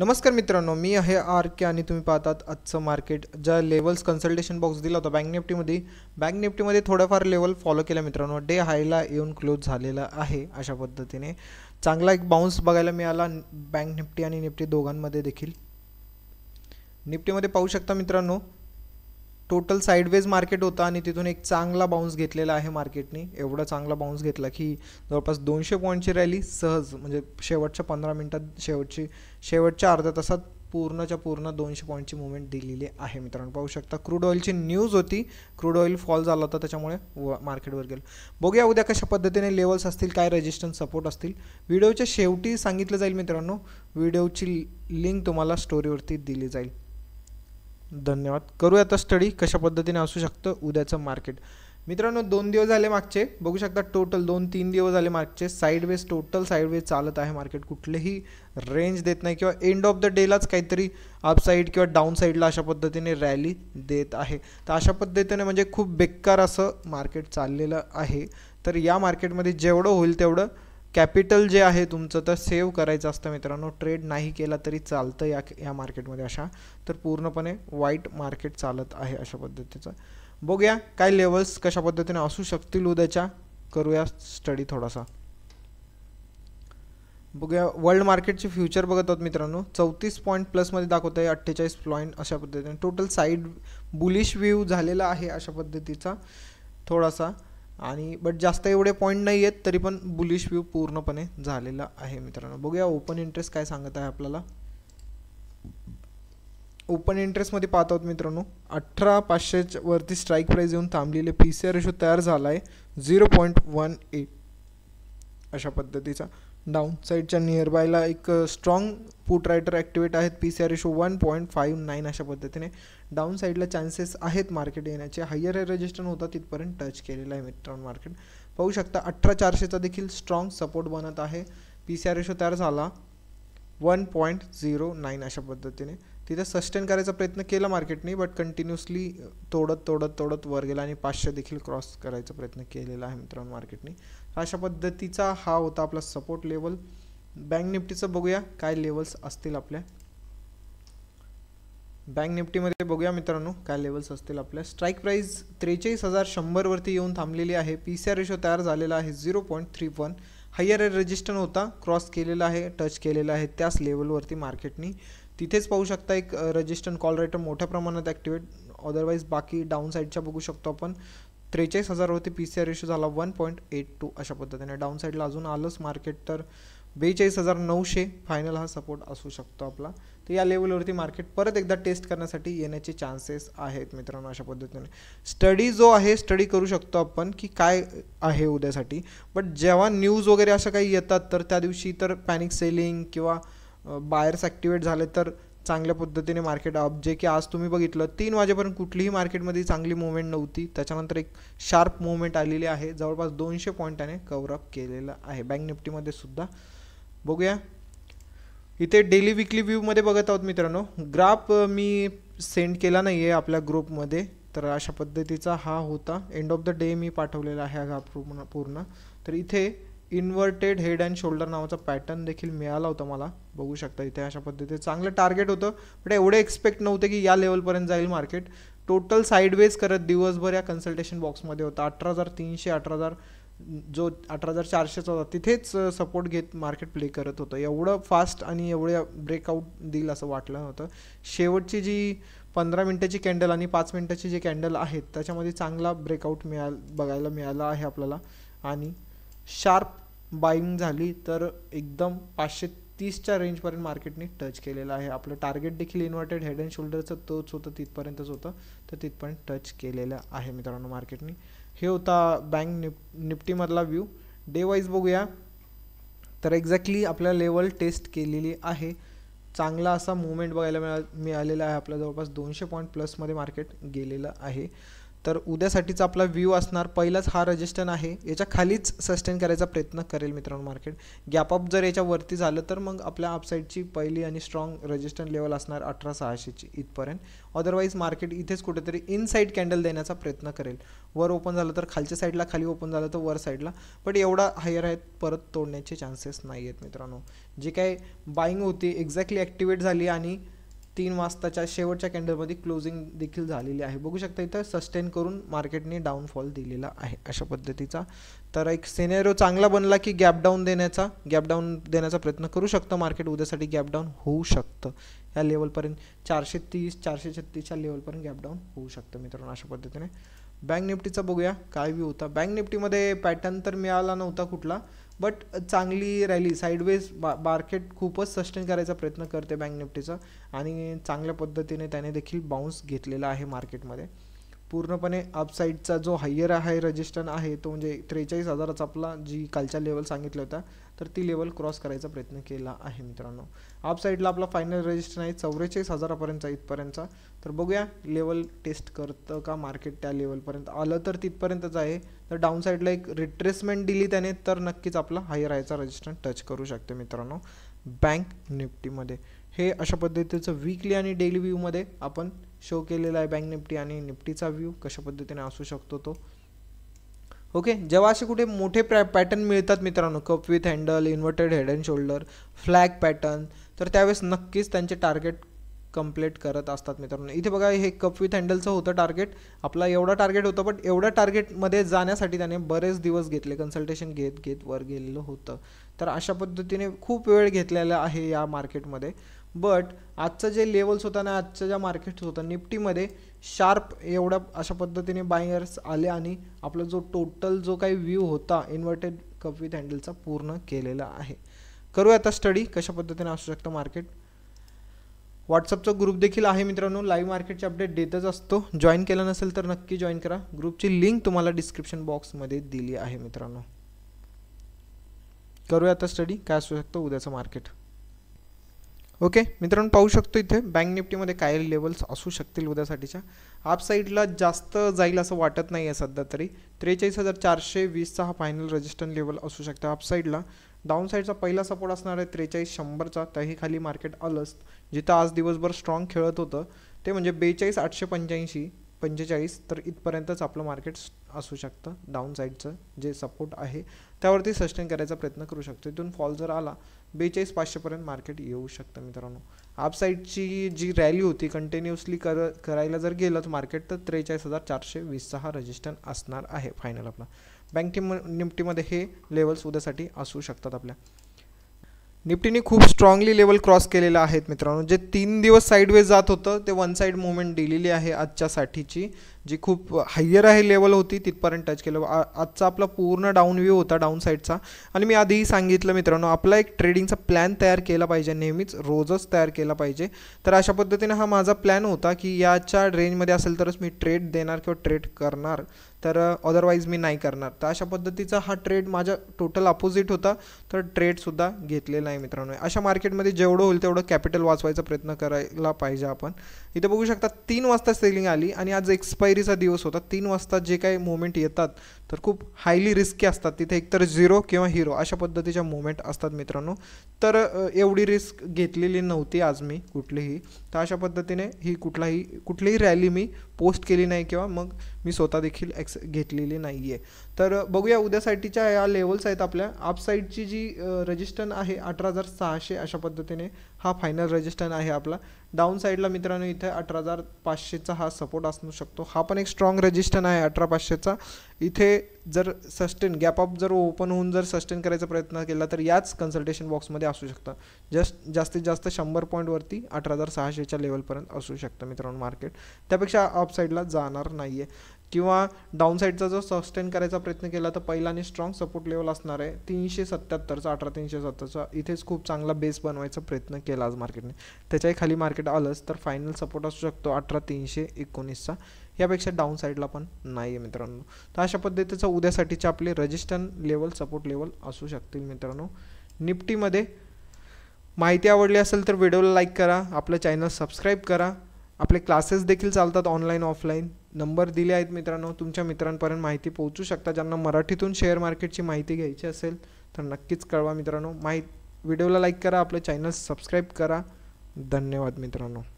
नमस्कार मित्रांनो मी आहे आर के आणि तुम्ही पाहतात आजचं मार्केट ज्या लेवल्स कन्सल्टेशन बॉक्स दिला होता बँक निफ्टीमध्ये बँक निफ्टीमध्ये थोडंफार लेवल फॉलो केला मित्रांनो डे हायला येऊन क्लोज झालेला आहे अशा पद्धतीने चांगला एक बाउन्स बघायला मिळाला बँक निफ्टी आणि निफ्टी दोघांमध्ये देखील निफ्टीमध्ये पाहू शकता मित्रांनो टोटल साईडवेज मार्केट होता आणि तिथून एक चांगला बाउन्स घेतलेला आहे मार्केटने एवढा चांगला बाउन्स घेतला की जवळपास दोनशे पॉईंटची रॅली सहज म्हणजे शेवटच्या पंधरा मिनटात शेवटची शेवटच्या अर्ध्या तासात पूर्णच्या पूर्ण दोनशे पॉईंटची मुवमेंट दिलेली आहे मित्रांनो पाहू शकता क्रूड ऑइलची न्यूज होती क्रूड ऑइल फॉल झाला होता त्याच्यामुळे व मार्केटवर गेलो बघूया उद्या कशा पद्धतीने लेवल्स असतील काय रेजिस्टन्स सपोर्ट असतील व्हिडिओच्या शेवटी सांगितलं जाईल मित्रांनो व्हिडिओची लिंक तुम्हाला स्टोरीवरती दिली जाईल धन्यवाद करू आता स्टडी कशा पद्धतीने असू शकतं उद्याचं मार्केट मित्रांनो दोन दिवस झाले मागचे बघू शकता टोटल दोन तीन दिवस झाले मागचे साईडवेज टोटल साईडवेज चालत आहे मार्केट कुठलेही रेंज देत नाही किंवा एंड ऑफ द डेलाच काहीतरी अपसाईड किंवा डाऊन साईडला अशा पद्धतीने रॅली देत आहे तर अशा पद्धतीने म्हणजे खूप बेकार असं मार्केट चाललेलं आहे तर या मार्केटमध्ये जेवढं होईल तेवढं कॅपिटल जे आहे तुमचं तर सेव्ह करायचं असतं मित्रांनो ट्रेड नाही केला तरी चालतं या या मार्केटमध्ये अशा तर पूर्णपणे वाईट मार्केट चालत आहे अशा पद्धतीचं बघूया काय लेवल्स कशा पद्धतीने असू शकतील उद्याच्या करूया स्टडी थोडासा बघूया वर्ल्ड मार्केटचे फ्युचर बघत आहोत मित्रांनो चौतीस पॉईंट प्लसमध्ये दाखवत आहे अठ्ठेचाळीस पॉईंट अशा पद्धतीने टोटल साईड बुलिश व्ह्यू झालेला आहे अशा पद्धतीचा थोडासा आणि बट जास्त एवढे पॉईंट नाही आहेत तरी पण बुलिश व्यू पूर्णपणे झालेला आहे मित्रांनो बघूया ओपन इंटरेस्ट काय सांगत आहे आपल्याला ओपन इंटरेस्टमध्ये पाहत आहोत मित्रांनो अठरा वरती स्ट्राईक प्राईस येऊन थांबलेले पी सी आर रेशो तयार झाला आहे झिरो पॉईंट वन एट अशा पद्धतीचा डाऊन साईडच्या नियरबायला एक स्ट्रॉंग पुट रायटर ॲक्टिवेट आहेत P C R show one point five nine अशा पद्धतीने डाऊन साईडला चान्सेस आहेत मार्केट येण्याचे हायर रजिस्टर होता तिथपर्यंत टच केलेला आहे मित्रांनो मार्केट पाहू शकता अठरा चारशेचा देखील स्ट्रॉंग सपोर्ट बनत आहे पी सी आर रेशो तयार झाला वन पॉईंट झिरो नाईन अशा पद्धतीने तिथे सस्टेन करायचा प्रयत्न केला मार्केटने बट कंटिन्युअसली तोडत तोडत तोडत वर गेला आणि पाचशे देखील क्रॉस करायचा प्रयत्न केलेला आहे मित्रांनो मार्केटने अशा पद्धतीचा हा होता आपला सपोर्ट लेवल बँक निफ्टीचं बघूया काय लेवल्स असतील आपल्या बँक निफ्टीमध्ये बघूया मित्रांनो काय लेवल्स असतील आपल्या स्ट्राईक प्राइस त्रेचाळीस हजार शंभरवरती येऊन थांबलेली आहे पी सी आर रेशो तयार झालेला आहे zero point three one higher resistance होता क्रॉस केलेला आहे टच केलेला आहे त्याच लेवलवरती मार्केटनी तिथेच पाहू शकता एक रजिस्टन कॉल रायटर मोठ्या प्रमाणात ॲक्टिवेट अदरवाईज बाकी डाऊन साईडच्या बघू शकतो आपण त्रेचाळीस हजारवरती पी सी आर रेशो झाला वन पॉईंट एट टू अशा पद्धतीने डाऊन साईडला अजून आलंच मार्केट तर बेचाळीस हजार नऊशे फायनल हा सपोर्ट असू शकतो आपला तर या लेवलवरती मार्केट परत एकदा टेस्ट करण्यासाठी येण्याचे चान्सेस आहेत मित्रांनो अशा पद्धतीने स्टडी जो आहे स्टडी करू शकतो आपण की काय आहे उद्यासाठी बट जेव्हा न्यूज वगैरे असं काही येतात तर त्या दिवशी तर पॅनिक सेलिंग किंवा बायर्स ॲक्टिवेट झाले तर चांगल्या पद्धतीने मार्केट अप जे की आज तुम्ही बघितलं तीन वाजेपर्यंत कुठलीही मार्केटमध्ये चांगली मुवमेंट नव्हती त्याच्यानंतर एक शार्प मुवमेंट आलेली आहे जवळपास दोनशे पॉईंटाने अप केलेलं आहे बँक निफ्टीमध्ये सुद्धा बघूया इथे डेली विकली व्ह्यूमध्ये बघत आहोत मित्रांनो ग्राफ मी सेंड केला नाही आहे आपल्या ग्रुपमध्ये तर अशा पद्धतीचा हा होता एंड ऑफ द डे मी पाठवलेला आहे हा पूर्ण पूर्ण तर इथे इन्वर्टेड हेड अँड शोल्डर नावाचा पॅटर्न देखील मिळाला होता मला बघू शकता इथे अशा पद्धतीने चांगलं टार्गेट होतं पण एवढे एक्सपेक्ट नव्हते की या लेवलपर्यंत जाईल मार्केट टोटल साईडवेज करत दिवसभर या कन्सल्टेशन बॉक्समध्ये होता अठरा हजार तीनशे अठरा हजार जो अठरा हजार चारशेचा होता तिथेच सपोर्ट घेत मार्केट प्ले करत होतं एवढं फास्ट आणि एवढं ब्रेकआउट देईल असं वाटलं नव्हतं शेवटची जी पंधरा मिनटाची कॅन्डल आणि पाच मिनटाची जी कॅन्डल आहेत त्याच्यामध्ये चांगला ब्रेकआउट मिळा बघायला मिळाला आहे आपल्याला आणि शार्प बाईंग झाली तर एकदम पाचशे तीसच्या रेंजपर्यंत मार्केटने टच केलेलं आहे आपलं टार्गेट देखील इन्व्हर्टेड हेड अँड शोल्डरचं तोच होतं तिथपर्यंतच होतं तर तिथपर्यंत टच केलेलं आहे मित्रांनो मार्केटने हे होता बँक निप निफ्टीमधला व्ह्यू डे वाईज बघूया तर एक्झॅक्टली आपल्या लेवल टेस्ट केलेली आहे चांगला असा मुवमेंट बघायला मिळा मिळालेला आहे आपल्या जवळपास दोनशे पॉईंट प्लसमध्ये मार्केट गेलेलं आहे तर उद्यासाठीचा आपला व्ह्यू असणार पहिलाच हा रजिस्टन आहे याच्या खालीच सस्टेन करायचा प्रयत्न करेल मित्रांनो मार्केट गॅपअप जर याच्यावरती झालं तर मग आपल्या अपसाईडची पहिली आणि स्ट्रॉंग रजिस्टन लेवल असणार अठरा सहाशेची इथपर्यंत अदरवाईज मार्केट इथेच कुठेतरी इनसाईड कॅन्डल देण्याचा प्रयत्न करेल वर ओपन झालं तर खालच्या साईडला खाली ओपन झालं तर वर साईडला बट एवढा हायर आहेत परत तोडण्याचे चान्सेस नाही आहेत मित्रांनो जे काय बाईंग होती एक्झॅक्टली ॲक्टिवेट झाली आणि तीन वाजताच्या शेवटच्या कॅन्डलमध्ये क्लोजिंग देखील झालेली आहे बघू शकता इथं सस्टेन करून मार्केटने डाऊनफॉल दिलेला आहे अशा पद्धतीचा तर एक सिनेरिओ चांगला बनला की गॅपडाऊन देण्याचा गॅप डाऊन देण्याचा प्रयत्न करू शकतं मार्केट उद्यासाठी गॅप डाऊन होऊ शकतं या लेवलपर्यंत चारशे तीस चारशे छत्तीसच्या लेवलपर्यंत गॅपडाऊन होऊ शकतं मित्रांनो अशा पद्धतीने बँक निफ्टीचा बघूया काय व्यू होता बँक निफ्टीमध्ये पॅटर्न तर मिळाला नव्हता कुठला बट चांगली रॅली साईडवेज बा मार्केट खूपच सस्टेन करायचा प्रयत्न करते बँक निफ्टीचं आणि चांगल्या पद्धतीने त्याने देखील बाउन्स घेतलेला आहे मार्केटमध्ये पूर्णपणे अपसाईडचा जो हायर हाय रजिस्टन आहे तो म्हणजे त्रेचाळीस हजाराचा आपला जी कालच्या लेवल सांगितलं होता तर ती लेवल क्रॉस करायचा प्रयत्न केला आहे मित्रांनो अपसाईडला आपला फायनल रजिस्टन आहे चौवेचाळीस हजारापर्यंतचा इथपर्यंतचा तर बघूया लेवल टेस्ट करतं का मार्केट त्या लेवलपर्यंत आलं तर तिथपर्यंतच आहे तर डाऊन साईडला एक रिट्रेसमेंट दिली त्याने तर नक्कीच आपला हायर हायचा रजिस्टन टच करू शकते मित्रांनो बँक निफ्टीमध्ये हे अशा पद्धतीचं वीकली आणि डेली व्ह्यूमध्ये आपण शो केलेला आहे बँक निफ्टी आणि निफ्टीचा व्ह्यू कशा पद्धतीने असू शकतो तो ओके जेव्हा असे कुठे मोठे पॅ पॅटर्न मिळतात मित्रांनो cup with handle inverted head and shoulder flag pattern तर त्यावेळेस नक्कीच त्यांचे टार्गेट कंप्लीट करत असतात मित्रांनो इथे बघा हे कप विथ हँडलचं होतं टार्गेट आपला एवढा टार्गेट होतं बट एवढ्या टार्गेटमध्ये जाण्यासाठी त्याने बरेच दिवस घेतले कन्सल्टेशन घेत घेत वर गेलेलं होतं तर अशा पद्धतीने खूप वेळ घेतलेला आहे या मार्केटमध्ये बट आजचं जे लेवल्स होता ना आजचं ज्या मार्केट होता निफ्टीमध्ये शार्प एवढ्या अशा पद्धतीने बायर्स आले आणि आपला जो टोटल जो काही व्ह्यू होता इन्व्हर्टेड कप विथ हँडलचा पूर्ण केलेला आहे करूया आता स्टडी कशा पद्धतीने असू शकतं मार्केट व्हॉट्सअपचा ग्रुप देखील आहे मित्रांनो लाईव्ह मार्केटचे अपडेट देतच असतो जॉईन केला नसेल तर नक्की जॉईन करा ग्रुपची लिंक तुम्हाला डिस्क्रिप्शन बॉक्समध्ये दिली आहे मित्रांनो करूया आता स्टडी काय असू शकतं उद्याचं मार्केट ओके मित्रांनो पाहू शकतो इथे बँक निफ्टीमध्ये काय लेवल्स असू शकतील उद्यासाठीच्या आप जास्त जाईल असं वाटत नाही आहे सध्या तरी त्रेचाळीस हजार चारशे वीसचा हा फायनल रजिस्टन लेवल असू शकतं आप साईडला डाऊन साईडचा पहिला सपोर्ट असणार आहे त्रेचाळीस शंभरचा तही खाली मार्केट आलंच जिथं आज दिवसभर स्ट्रॉंग खेळत होतं ते म्हणजे बेचाळीस आठशे पंच्याऐंशी पंचेचाळीस तर इथपर्यंतच आपलं मार्केट असू शकतं डाऊन साईडचं जे सपोर्ट आहे त्यावरती सस्टेन करायचा प्रयत्न करू शकतो इथून फॉल जर आला बेचाळीस पाचशेपर्यंत मार्केट येऊ शकतं मित्रांनो आपसाईडची जी रॅली होती कंटिन्युअसली कर करायला जर गेलं तर मार्केट तर त्रेचाळीस हजार चारशे वीसचा हा रजिस्टर असणार आहे फायनल आपला बँक टीम निफ्टीमध्ये हे लेवल्स उद्यासाठी असू शकतात आपल्या निफ्टीने खूप स्ट्रॉंगली लेवल क्रॉस केलेलं आहेत मित्रांनो जे तीन दिवस साईडवेज जात होतं ते वन साईड मुवमेंट दिलेली आहे आजच्यासाठीची जी खूप हायर आहे लेवल होती तिथपर्यंत टच केलं आजचा आपला पूर्ण डाऊन व्ह्यू होता डाऊन साईडचा आणि मी आधीही सांगितलं मित्रांनो आपला एक ट्रेडिंगचा प्लॅन तयार केला पाहिजे नेहमीच रोजच तयार केला पाहिजे तर अशा पद्धतीने हा माझा प्लॅन होता की याच्या रेंजमध्ये असेल तरच मी ट्रेड देणार किंवा ट्रेड करणार तर अदरवाईज मी नाही करणार तर अशा पद्धतीचा हा ट्रेड माझा टोटल अपोजिट होता तर ट्रेडसुद्धा घेतलेला आहे मित्रांनो अशा मार्केटमध्ये जेवढं होईल तेवढं कॅपिटल वाचवायचा प्रयत्न करायला पाहिजे आपण इथे बघू शकता तीन वाजता सेलिंग आली आणि आज एक्सपायरी कामगिरीचा दिवस होता तीन वाजता जे काही मुवमेंट येतात तर खूप हायली रिस्की असतात तिथे एकतर झिरो किंवा हिरो अशा पद्धतीच्या मुवमेंट असतात मित्रांनो तर एवढी रिस्क घेतलेली नव्हती आज मी कुठलीही तर अशा पद्धतीने ही कुठलाही कुठलीही रॅली मी पोस्ट केली नाही किंवा मग मी स्वतः देखील एक्स घेतलेली नाही आहे तर बघूया उद्यासाठीच्या या लेवल्स आहेत आपल्या आपसाईडची जी रजिस्टन आहे अठरा हजार सहाशे अशा पद्धतीने हा फायनल रजिस्टन आहे आपला डाऊन साईडला मित्रांनो इथे अठरा हजार पाचशेचा हा सपोर्ट असू शकतो हा पण एक स्ट्रॉंग रेजिस्टन आहे अठरा पाचशेचा इथे जर सस्टेन गॅपअप जर ओपन होऊन जर सस्टेन करायचा प्रयत्न केला तर याच कन्सल्टेशन बॉक्समध्ये असू शकतं जस्ट जास्तीत जास्त शंभर पॉईंटवरती अठरा हजार सहाशेच्या लेवलपर्यंत असू शकतं मित्रांनो मार्केट त्यापेक्षा अपसाईडला जाणार नाही आहे किंवा डाऊनसाईडचा जर सस्टेन करायचा प्रयत्न केला तर पहिला आणि स्ट्रॉंग सपोर्ट लेवल असणार आहे तीनशे सत्त्याहत्तरचा अठरा तीनशे सत्तरचा इथेच खूप चांगला बेस बनवायचा प्रयत्न केला आज मार्केटने त्याच्याही खाली मार्केट आलंच तर फायनल सपोर्ट असू शकतो अठरा तीनशे एकोणीसचा यापेक्षा डाऊन साईडला पण नाही आहे मित्रांनो तर अशा पद्धतीचं उद्यासाठीचे आपले रजिस्टन लेवल सपोर्ट लेवल असू शकतील मित्रांनो निफ्टीमध्ये माहिती आवडली असेल तर व्हिडिओला लाईक करा आपलं चॅनल सबस्क्राईब करा आपले क्लासेस देखील चालतात ऑनलाईन ऑफलाईन नंबर दिले आहेत मित्रांनो तुमच्या मित्रांपर्यंत माहिती पोहोचू शकता ज्यांना मराठीतून शेअर मार्केटची माहिती घ्यायची असेल तर नक्कीच कळवा मित्रांनो माहिती व्हिडिओला लाईक करा आपले चॅनल सबस्क्राईब करा धन्यवाद मित्रांनो